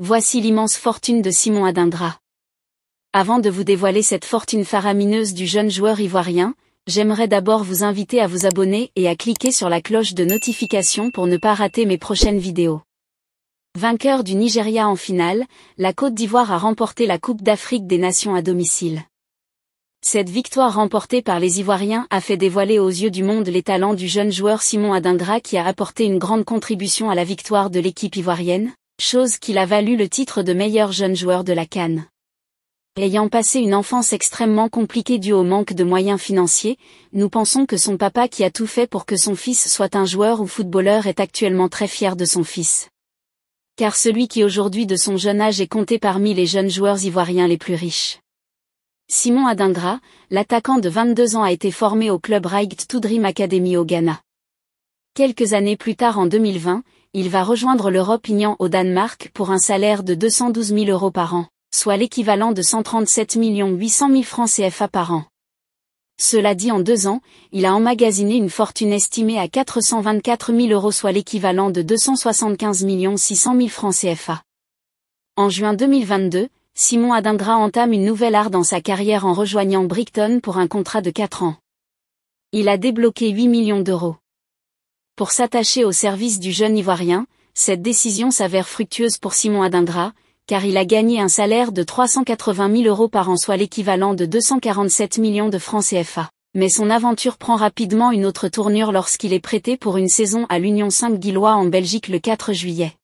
Voici l'immense fortune de Simon Adindra. Avant de vous dévoiler cette fortune faramineuse du jeune joueur ivoirien, j'aimerais d'abord vous inviter à vous abonner et à cliquer sur la cloche de notification pour ne pas rater mes prochaines vidéos. Vainqueur du Nigeria en finale, la Côte d'Ivoire a remporté la Coupe d'Afrique des Nations à domicile. Cette victoire remportée par les Ivoiriens a fait dévoiler aux yeux du monde les talents du jeune joueur Simon Adindra qui a apporté une grande contribution à la victoire de l'équipe ivoirienne, chose qu'il a valu le titre de meilleur jeune joueur de la Cannes. Ayant passé une enfance extrêmement compliquée due au manque de moyens financiers, nous pensons que son papa qui a tout fait pour que son fils soit un joueur ou footballeur est actuellement très fier de son fils. Car celui qui aujourd'hui de son jeune âge est compté parmi les jeunes joueurs ivoiriens les plus riches. Simon Adingra, l'attaquant de 22 ans a été formé au club to Dream Academy au Ghana. Quelques années plus tard en 2020, il va rejoindre l'Europe Ignan au Danemark pour un salaire de 212 000 euros par an, soit l'équivalent de 137 800 000 francs CFA par an. Cela dit en deux ans, il a emmagasiné une fortune estimée à 424 000 euros soit l'équivalent de 275 600 000 francs CFA. En juin 2022, Simon Adindra entame une nouvelle art dans sa carrière en rejoignant Brickton pour un contrat de 4 ans. Il a débloqué 8 millions d'euros. Pour s'attacher au service du jeune Ivoirien, cette décision s'avère fructueuse pour Simon Adingra, car il a gagné un salaire de 380 000 euros par an soit l'équivalent de 247 millions de francs CFA. Mais son aventure prend rapidement une autre tournure lorsqu'il est prêté pour une saison à l'Union saint Guillois en Belgique le 4 juillet.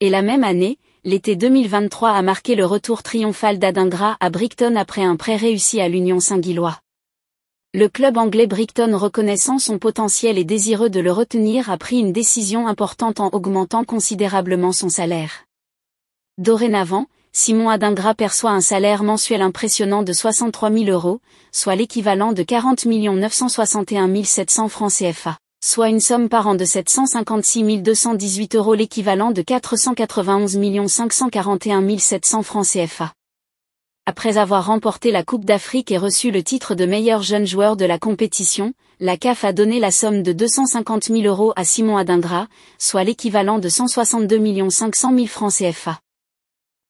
Et la même année, l'été 2023 a marqué le retour triomphal d'Adingra à Brixton après un prêt réussi à l'Union saint guillois le club anglais Brighton reconnaissant son potentiel et désireux de le retenir a pris une décision importante en augmentant considérablement son salaire. Dorénavant, Simon Adingra perçoit un salaire mensuel impressionnant de 63 000 euros, soit l'équivalent de 40 961 700 francs CFA, soit une somme par an de 756 218 euros l'équivalent de 491 541 700 francs CFA. Après avoir remporté la Coupe d'Afrique et reçu le titre de meilleur jeune joueur de la compétition, la CAF a donné la somme de 250 000 euros à Simon Adingra, soit l'équivalent de 162 500 000 francs CFA.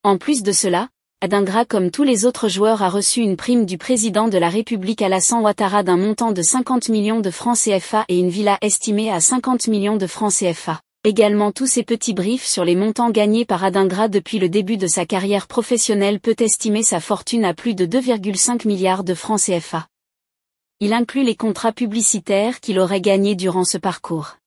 En plus de cela, Adingra comme tous les autres joueurs a reçu une prime du président de la République Alassane Ouattara d'un montant de 50 millions de francs CFA et une villa estimée à 50 millions de francs CFA. Également tous ces petits briefs sur les montants gagnés par Adingra depuis le début de sa carrière professionnelle peut estimer sa fortune à plus de 2,5 milliards de francs CFA. Il inclut les contrats publicitaires qu'il aurait gagnés durant ce parcours.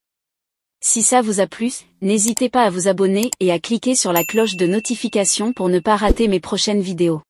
Si ça vous a plu, n'hésitez pas à vous abonner et à cliquer sur la cloche de notification pour ne pas rater mes prochaines vidéos.